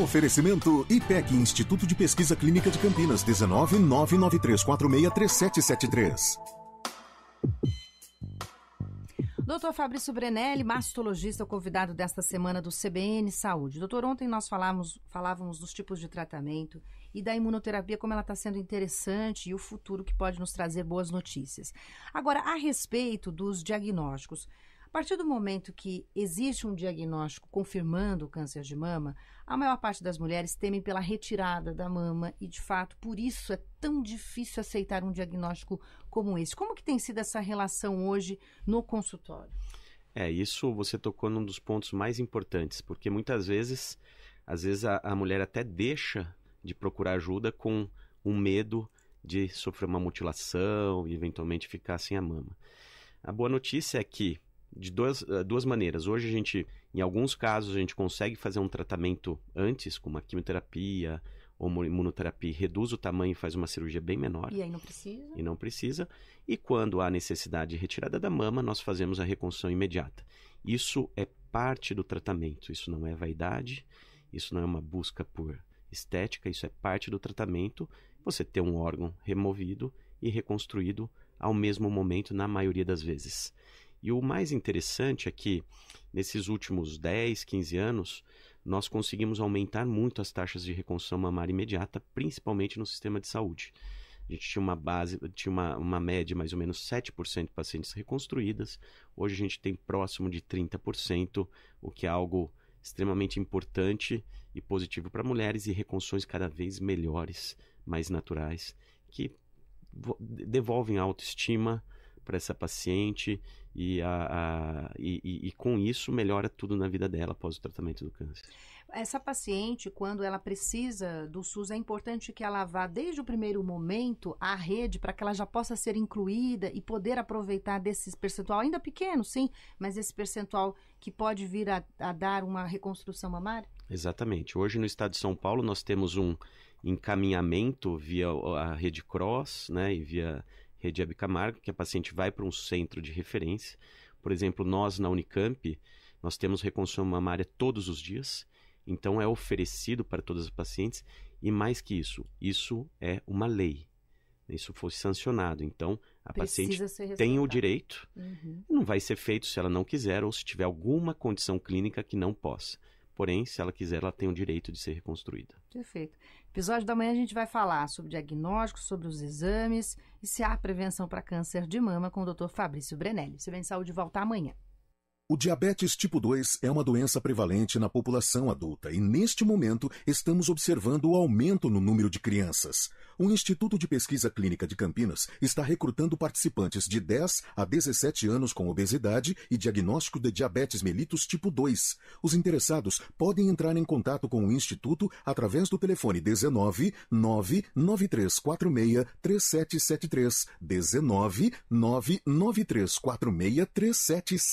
Oferecimento IPEC Instituto de Pesquisa Clínica de Campinas 19 3773. Doutor Fabrício Brenelli, mastologista, convidado desta semana do CBN Saúde. Doutor, ontem nós falávamos, falávamos dos tipos de tratamento e da imunoterapia, como ela está sendo interessante e o futuro que pode nos trazer boas notícias. Agora, a respeito dos diagnósticos, a partir do momento que existe um diagnóstico confirmando o câncer de mama, a maior parte das mulheres temem pela retirada da mama e, de fato, por isso é tão difícil aceitar um diagnóstico como esse. Como que tem sido essa relação hoje no consultório? É, isso você tocou num dos pontos mais importantes, porque muitas vezes, às vezes a, a mulher até deixa de procurar ajuda com um medo de sofrer uma mutilação e eventualmente ficar sem a mama. A boa notícia é que de duas, eh, duas maneiras. Hoje a gente, em alguns casos, a gente consegue fazer um tratamento antes, com uma quimioterapia ou uma imunoterapia, reduz o tamanho e faz uma cirurgia bem menor. E aí não precisa. E não precisa. E quando há necessidade de retirada da mama, nós fazemos a reconstrução imediata. Isso é parte do tratamento, isso não é vaidade, isso não é uma busca por estética, isso é parte do tratamento. Você ter um órgão removido e reconstruído ao mesmo momento, na maioria das vezes. E o mais interessante é que, nesses últimos 10, 15 anos, nós conseguimos aumentar muito as taxas de reconstrução mamária imediata, principalmente no sistema de saúde. A gente tinha uma base, tinha uma, uma média mais ou menos 7% de pacientes reconstruídas. Hoje a gente tem próximo de 30%, o que é algo extremamente importante e positivo para mulheres e reconstruções cada vez melhores, mais naturais, que devolvem a autoestima, para essa paciente e, a, a e, e, e, com isso melhora tudo na vida dela após o tratamento do câncer. Essa paciente, quando ela precisa do SUS, é importante que ela vá desde o primeiro momento à rede para que ela já possa ser incluída e poder aproveitar desse percentual, ainda pequeno, sim, mas esse percentual que pode vir a, a dar uma reconstrução mamária? Exatamente. Hoje no estado de São Paulo nós temos um encaminhamento via a Rede Cross né, e via Rediab Camargo, que a paciente vai para um centro de referência. Por exemplo, nós na Unicamp, nós temos reconstrução mamária todos os dias, então é oferecido para todas as pacientes, e mais que isso, isso é uma lei. Isso foi sancionado. Então, a Precisa paciente tem o direito, uhum. não vai ser feito se ela não quiser ou se tiver alguma condição clínica que não possa. Porém, se ela quiser, ela tem o direito de ser reconstruída. Perfeito. Episódio da manhã a gente vai falar sobre diagnóstico, sobre os exames e se há prevenção para câncer de mama com o Dr. Fabrício Brenelli. Se bem de saúde, volta amanhã. O diabetes tipo 2 é uma doença prevalente na população adulta e, neste momento, estamos observando o aumento no número de crianças. O Instituto de Pesquisa Clínica de Campinas está recrutando participantes de 10 a 17 anos com obesidade e diagnóstico de diabetes mellitus tipo 2. Os interessados podem entrar em contato com o Instituto através do telefone 19 99346 3773 19 99346 3773.